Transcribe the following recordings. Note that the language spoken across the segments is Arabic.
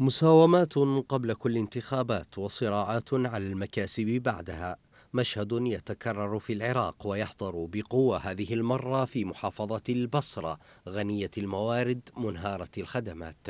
مساومات قبل كل انتخابات وصراعات على المكاسب بعدها مشهد يتكرر في العراق ويحضر بقوة هذه المرة في محافظة البصرة غنية الموارد منهارة الخدمات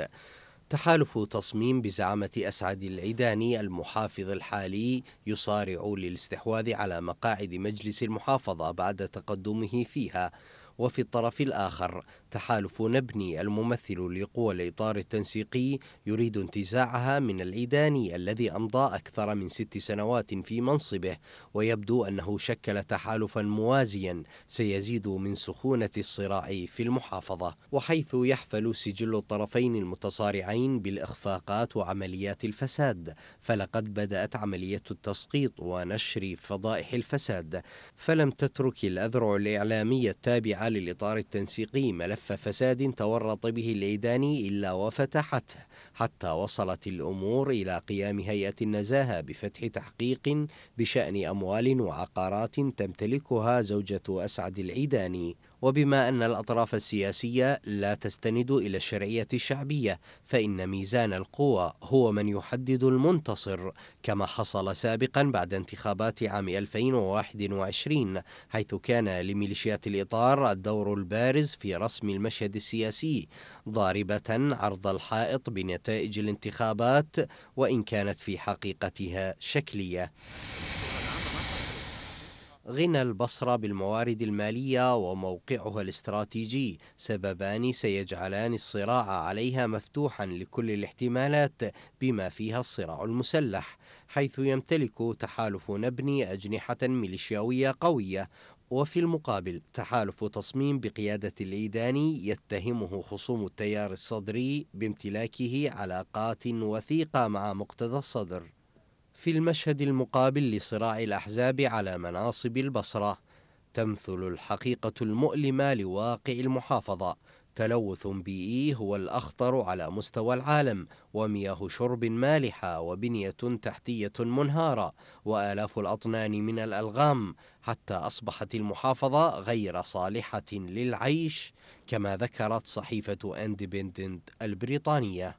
تحالف تصميم بزعامة أسعد العيداني المحافظ الحالي يصارع للاستحواذ على مقاعد مجلس المحافظة بعد تقدمه فيها وفي الطرف الآخر تحالف نبني الممثل لقوى الإطار التنسيقي يريد انتزاعها من العيداني الذي أمضى أكثر من ست سنوات في منصبه ويبدو أنه شكل تحالفا موازيا سيزيد من سخونة الصراع في المحافظة وحيث يحفل سجل الطرفين المتصارعين بالإخفاقات وعمليات الفساد فلقد بدأت عملية التسقيط ونشر فضائح الفساد فلم تترك الأذرع الإعلامية التابعة وضع للإطار التنسيقي ملف فساد تورط به العيداني إلا وفتحته حتى وصلت الأمور إلى قيام هيئة النزاهة بفتح تحقيق بشأن أموال وعقارات تمتلكها زوجة أسعد العيداني وبما أن الأطراف السياسية لا تستند إلى الشرعية الشعبية فإن ميزان القوى هو من يحدد المنتصر كما حصل سابقا بعد انتخابات عام 2021 حيث كان لميليشيات الإطار الدور البارز في رسم المشهد السياسي ضاربة عرض الحائط بنتائج الانتخابات وإن كانت في حقيقتها شكلية غنى البصرة بالموارد المالية وموقعها الاستراتيجي سببان سيجعلان الصراع عليها مفتوحا لكل الاحتمالات بما فيها الصراع المسلح حيث يمتلك تحالف نبني أجنحة ميليشياوية قوية وفي المقابل تحالف تصميم بقيادة الإيداني يتهمه خصوم التيار الصدري بامتلاكه علاقات وثيقة مع مقتدى الصدر في المشهد المقابل لصراع الأحزاب على مناصب البصرة تمثل الحقيقة المؤلمة لواقع المحافظة تلوث بيئي هو الأخطر على مستوى العالم ومياه شرب مالحة وبنية تحتية منهارة وآلاف الأطنان من الألغام حتى أصبحت المحافظة غير صالحة للعيش كما ذكرت صحيفة اندبندنت البريطانية